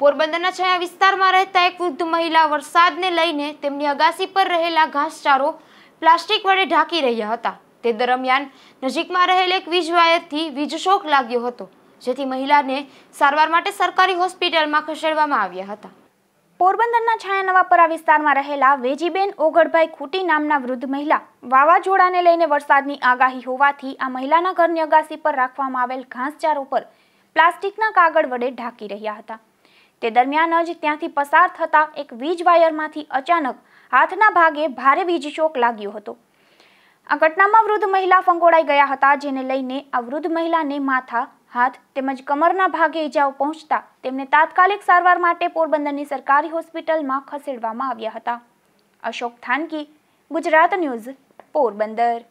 પોરબંદરના છાયા વિસ્તારમાં રહેતા એક વૃદ્ધ મહિલા વરસાદને લઈને તેમની અગાસી પર રહેલા ઘાસચારો પ્લાસ્ટિક વડે ઢાંકી રહ્યા હતા તે દરમિયાન નજીકમાં રહેલ એક વીજ વાયરથી વીજ શોક લાગ્યો હતો જેથી મહિલાને સારવાર માટે સરકારી હોસ્પિટલમાં ખસેડવામાં આવ્યા હતા પોરબંદરના છાયાનવાપરા વિસ્તારમાં રહેલા વેજીબેન ઓગળભાઈ ખૂટી નામના વૃદ્ધ મહિલા વાવાઝોડાને લઈને વરસાદની આગાહી હોવાથી આ મહિલાના ઘરની અગાસી પર રાખવામાં આવેલ ઘાસચારો પર પ્લાસ્ટિકના કાગળ વડે ઢાંકી રહ્યા હતા તે દરમિયાન જ ત્યાંથી પસાર થતા એક વીજ વાયરમાંથી અચાનક હાથના ભાગે ભારે વીજ શોક લાગ્યો હતો આ ઘટનામાં વૃદ્ધ મહિલા ફંગોળાઈ ગયા હતા જેને લઈને આ વૃદ્ધ મહિલાને માથા હાથ તેમજ કમરના ભાગે ઈજાઓ પહોંચતા તેમને તાત્કાલિક સારવાર માટે પોરબંદરની સરકારી હોસ્પિટલમાં ખસેડવામાં આવ્યા હતા અશોક થાનકી ગુજરાત ન્યૂઝ પોરબંદર